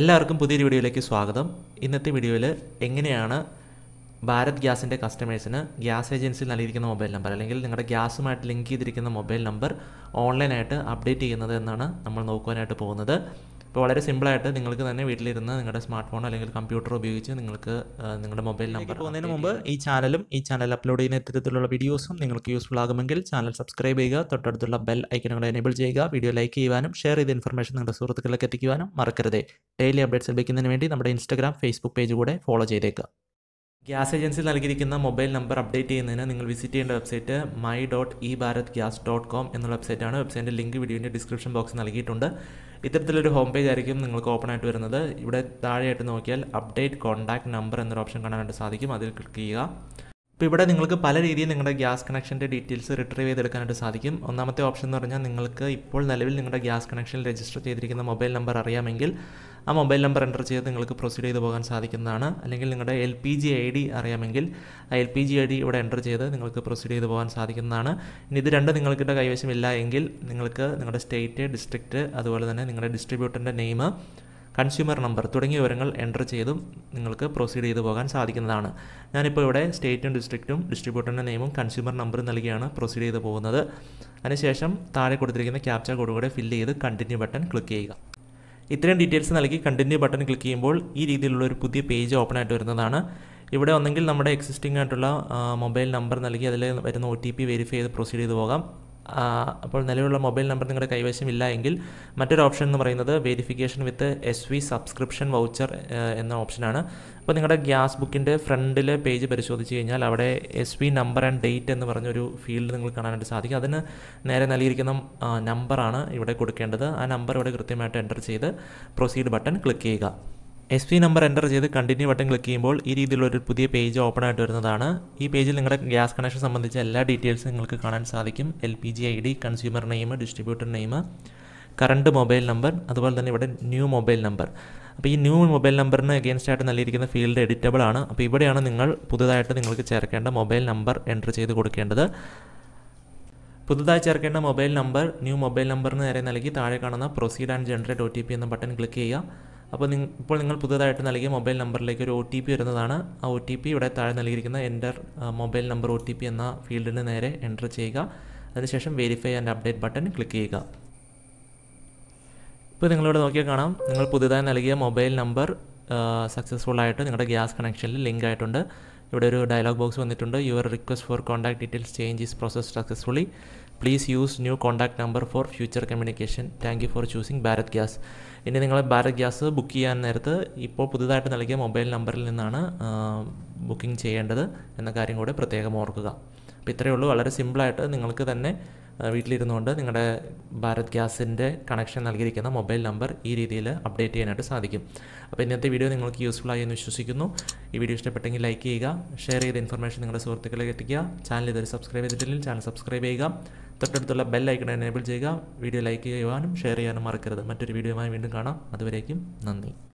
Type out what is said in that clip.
എല്ലാവർക്കും പുതിയൊരു വീഡിയോയിലേക്ക് സ്വാഗതം ഇന്നത്തെ വീഡിയോയിൽ എങ്ങനെയാണ് ഭാരത് ഗ്യാസിൻ്റെ കസ്റ്റമേഴ്സിന് ഗ്യാസ് ഏജൻസിയിൽ നൽകിയിരിക്കുന്ന മൊബൈൽ നമ്പർ അല്ലെങ്കിൽ നിങ്ങളുടെ ഗ്യാസുമായിട്ട് ലിങ്ക് ചെയ്തിരിക്കുന്ന മൊബൈൽ നമ്പർ ഓൺലൈനായിട്ട് അപ്ഡേറ്റ് ചെയ്യുന്നത് എന്നാണ് നമ്മൾ നോക്കുവാനായിട്ട് പോകുന്നത് ഇപ്പോൾ വളരെ സിമ്പിളായിട്ട് നിങ്ങൾക്ക് തന്നെ വീട്ടിലിരുന്ന് നിങ്ങളുടെ സ്മാർട്ട് ഫോൺ അല്ലെങ്കിൽ കമ്പ്യൂട്ടർ ഉപയോഗിച്ച് നിങ്ങൾക്ക് നിങ്ങളുടെ മൊബൈൽ നമ്പർ പോകുന്നതിന് മുമ്പ് ഈ ചാനലും ഈ ചാനൽ അപ്ലോഡ് ചെയ്യുന്ന ഇത്തരത്തിലുള്ള വീഡിയോസും നിങ്ങൾക്ക് യൂസ്ഫുൾ ആകുമെങ്കിൽ ചാനൽ സബ്സ്ക്രൈബ് ചെയ്യുക തൊട്ടടുത്തുള്ള ബെൽ ഐക്കനുകൾ എനേബിൾ ചെയ്യുക വീഡിയോ ലൈക്ക് ചെയ്യുവാനും ഷെയർ ചെയ്ത ഇൻഫർമേഷൻ നിങ്ങളുടെ സുഹൃത്തുക്കളിലേക്ക് എത്തിക്കുവാനും മറക്കരുത് ഡെയിലി അപ്ഡേറ്റ്സ് ലഭിക്കുന്നതിന് വേണ്ടി നമ്മുടെ ഇൻസ്റ്റാഗ്രാം ഫേസ്ബുക്ക് പേജ് കൂടെ ഫോളോ ചെയ്തേക്കുക ഗ്യാസ് ഏജൻസി നൽകിയിരിക്കുന്ന മൊബൈൽ നമ്പർ അപ്ഡേറ്റ് ചെയ്യുന്നതിന് നിങ്ങൾ വിസിറ്റ് ചെയ്യേണ്ട website my dot e Bharat gas dot com എന്നുള്ള വെബ്സൈറ്റാണ് വെബ്സൈറ്റിൻ്റെ ലിങ്ക് വീഡിയോൻ്റെ ഡിസ്ക്രിപ്ഷൻ ബോക്സ് നൽകിയിട്ടുണ്ട് ഇത്തരത്തിലൊരു ഹോം പേജ് ആയിരിക്കും നിങ്ങൾക്ക് ഓപ്പൺ ആയിട്ട് വരുന്നത് ഇവിടെ താഴെയായിട്ട് നോക്കിയാൽ അപ്ഡേറ്റ് കോൺടാക്ട് നമ്പർ എന്നൊരു ഓപ്ഷൻ കാണാനായിട്ട് സാധിക്കും അതിൽ ക്ലിക്ക് ചെയ്യുക ഇപ്പോൾ ഇവിടെ നിങ്ങൾക്ക് പല രീതിയിൽ നിങ്ങളുടെ ഗ്യാസ് കണക്ഷൻ്റെ ഡീറ്റെയിൽസ് റിട്രീവ് ചെയ്തെടുക്കാനായിട്ട് സാധിക്കും ഒന്നാമത്തെ ഓപ്ഷൻ എന്ന് പറഞ്ഞാൽ നിങ്ങൾക്ക് ഇപ്പോൾ നിലവിൽ നിങ്ങളുടെ ഗ്യാസ് കണക്ഷനിൽ രജിസ്റ്റർ ചെയ്തിരിക്കുന്ന മൊബൈൽ നമ്പർ അറിയാമെങ്കിൽ ആ മൊബൈൽ നമ്പർ എൻ്റർ ചെയ്ത് നിങ്ങൾക്ക് പ്രൊസീഡ് ചെയ്തു പോകാൻ സാധിക്കുന്നതാണ് അല്ലെങ്കിൽ നിങ്ങളുടെ L P G I D അറിയാമെങ്കിൽ ആ L P G I D ഇവിടെ എൻ്റർ ചെയ്ത് നിങ്ങൾക്ക് പ്രൊസീഡ് ചെയ്തു പോകാൻ സാധിക്കുന്നതാണ് ഇനി ഇത് രണ്ട് നിങ്ങൾക്കിട്ട് കൈവശമില്ല എങ്കിൽ നിങ്ങൾക്ക് നിങ്ങളുടെ സ്റ്റേറ്റ് ഡിസ്ട്രിക്റ്റ് അതുപോലെ തന്നെ നിങ്ങളുടെ ഡിസ്ട്രിബ്യൂട്ടറിൻ്റെ നെയിം കൺസ്യൂമർ നമ്പർ തുടങ്ങിയ വിവരങ്ങൾ എൻ്റർ ചെയ്തും നിങ്ങൾക്ക് പ്രൊസീഡ് ചെയ്തു പോകാൻ സാധിക്കുന്നതാണ് ഞാനിപ്പോൾ ഇവിടെ സ്റ്റേറ്റും ഡിസ്ട്രിക്റ്റും ഡിസ്ട്രിബ്യൂട്ടറിൻ്റെ നെയിമും കൺസ്യൂമർ നമ്പറും നൽകിയാണ് പ്രൊസീഡ് ചെയ്തു പോകുന്നത് അതിനുശേഷം താഴെ കൊടുത്തിരിക്കുന്ന ക്യാപ്ച കോഡ് കൂടെ ഫില്ല് ചെയ്ത് കണ്ടിന്യൂ ബട്ടൺ ക്ലിക്ക് ചെയ്യുക ഇത്രയും ഡീറ്റെയിൽസ് നൽകി കണ്ടിന്യൂ ബട്ടൺ ക്ലിക്ക് ചെയ്യുമ്പോൾ ഈ രീതിയിലുള്ള ഒരു പുതിയ പേജ് ഓപ്പൺ ആയിട്ട് വരുന്നതാണ് ഇവിടെ ഒന്നെങ്കിൽ നമ്മുടെ എക്സിസ്റ്റിംഗ് ആയിട്ടുള്ള മൊബൈൽ നമ്പർ നൽകി അതിൽ വരുന്ന ഒ ടി പി വെരിഫൈ ചെയ്ത് പ്രൊസീഡ് ചെയ്ത് പോകാം അപ്പോൾ നിലവിലുള്ള മൊബൈൽ നമ്പർ നിങ്ങളുടെ കൈവശം ഇല്ല എങ്കിൽ മറ്റൊരു ഓപ്ഷൻ എന്ന് പറയുന്നത് verification with S V subscription voucher എന്ന ഓപ്ഷനാണ് അപ്പോൾ നിങ്ങളുടെ ഗ്യാസ് ബുക്കിൻ്റെ ഫ്രണ്ടിലെ പേജ് പരിശോധിച്ച് കഴിഞ്ഞാൽ അവിടെ S V number and date എന്ന് പറഞ്ഞൊരു ഫീൽഡ് നിങ്ങൾ കാണാനായിട്ട് സാധിക്കും അതിന് നേരെ നൽകിയിരിക്കുന്ന നമ്പറാണ് ഇവിടെ കൊടുക്കേണ്ടത് ആ നമ്പർ ഇവിടെ കൃത്യമായിട്ട് എൻ്റർ ചെയ്ത് പ്രൊസീഡ് ബട്ടൺ ക്ലിക്ക് ചെയ്യുക എസ് പി നമ്പർ എൻ്റർ ചെയ്ത് കണ്ടിന്യൂ ബട്ടൺ ക്ലിക്ക് ചെയ്യുമ്പോൾ ഈ രീതിയിലുള്ള ഒരു പുതിയ പേജ് ഓപ്പൺ ആയിട്ട് വരുന്നതാണ് ഈ പേജിൽ നിങ്ങളുടെ ഗ്യാസ് കണക്ഷൻ സംബന്ധിച്ച എല്ലാ ഡീറ്റെയിൽസും നിങ്ങൾക്ക് കാണാൻ സാധിക്കും L P G I D consumer name distributor name current mobile number അതുപോലെ തന്നെ ഇവിടെ ന്യൂ മൊബൈൽ നമ്പർ അപ്പോൾ ഈ ന്യൂ മൊബൈൽ നമ്പറിന് അഗേൻസ്റ്റ് ആയിട്ട് നൽകിയിരിക്കുന്ന ഫീൽഡ് എഡിറ്റബിൾ ആണ് അപ്പോൾ ഇവിടെയാണ് നിങ്ങൾ പുതുതായിട്ട് നിങ്ങൾക്ക് ചേർക്കേണ്ട മൊബൈൽ നമ്പർ എൻ്റർ ചെയ്ത് കൊടുക്കേണ്ടത് പുതുതായി ചേർക്കേണ്ട മൊബൈൽ നമ്പർ ന്യൂ മൊബൈൽ നമ്പറിന് നേരെ നൽകി താഴെ കാണുന്ന പ്രൊസീഡ് ആൻഡ് ജനറേറ്റ് ഒ എന്ന ബട്ടൺ ക്ലിക്ക് ചെയ്യുക അപ്പോൾ നിങ്ങൾ ഇപ്പോൾ നിങ്ങൾ പുതിയതായിട്ട് നൽകിയ മൊബൈൽ നമ്പറിലേക്ക് ഒരു ഒ ടി പി വരുന്നതാണ് ആ ഒ ടി പി ഇവിടെ താഴെ നൽകിയിരിക്കുന്ന enter mobile number O T P എന്ന ഫീൽഡിന് നേരെ എൻ്റർ ചെയ്യുക അതിനുശേഷം verify and update button click ചെയ്യുക ഇപ്പോൾ നിങ്ങളിവിടെ നോക്കിയാൽ കാണാം നിങ്ങൾ പുതിയതായി നൽകിയ മൊബൈൽ നമ്പർ സക്സസ്ഫുൾ ആയിട്ട് നിങ്ങളുടെ ഗ്യാസ് കണക്ഷനിൽ ലിങ്ക് ആയിട്ടുണ്ട് ഇവിടെ ഒരു ഡയലോഗ് ബോക്സ് വന്നിട്ടുണ്ട് your request for contact details change is process successfully please use new contact number for future communication thank you for choosing Bharat gas ഇനി നിങ്ങൾ ഭാരത് ഗ്യാസ് ബുക്ക് ചെയ്യാൻ നേരത്ത് ഇപ്പോൾ പുതുതായിട്ട് നൽകിയ മൊബൈൽ നമ്പറിൽ നിന്നാണ് ബുക്കിംഗ് ചെയ്യേണ്ടത് എന്ന കാര്യം കൂടെ പ്രത്യേകം ഓർക്കുക അപ്പോൾ ഇത്രയേ ഉള്ളൂ വളരെ സിമ്പിളായിട്ട് നിങ്ങൾക്ക് തന്നെ വീട്ടിലിരുന്നുകൊണ്ട് നിങ്ങളുടെ ഭാരത് ഗ്യാസിൻ്റെ കണക്ഷൻ നൽകിയിരിക്കുന്ന മൊബൈൽ നമ്പർ ഈ രീതിയിൽ അപ്ഡേറ്റ് ചെയ്യാനായിട്ട് സാധിക്കും അപ്പോൾ ഇന്നത്തെ വീഡിയോ നിങ്ങൾക്ക് യൂസ്ഫുൾ ആയി എന്ന് വിശ്വസിക്കുന്നു ഈ വീഡിയോ ഇഷ്ടപ്പെട്ടെങ്കിൽ ലൈക്ക് ചെയ്യുക ഷെയർ ചെയ്ത ഇൻഫർമേഷൻ നിങ്ങളുടെ സുഹൃത്തുക്കളിലേക്ക് എത്തിക്കുക ചാനൽ ഇതുവരെ സബ്സ്ക്രൈബ് ചെയ്തിട്ടില്ലെങ്കിൽ ചാനൽ സബ്സ്ക്രൈബ് ചെയ്യുക തൊട്ടടുത്തുള്ള ബെൽ ഐക്കൺ എനേബിൾ ചെയ്യുക വീഡിയോ ലൈക്ക് ചെയ്യുവാനും ഷെയർ ചെയ്യാനും മറക്കരുത് മറ്റൊരു വീഡിയോയുമായി വീണ്ടും കാണാം അതുവരേക്കും നന്ദി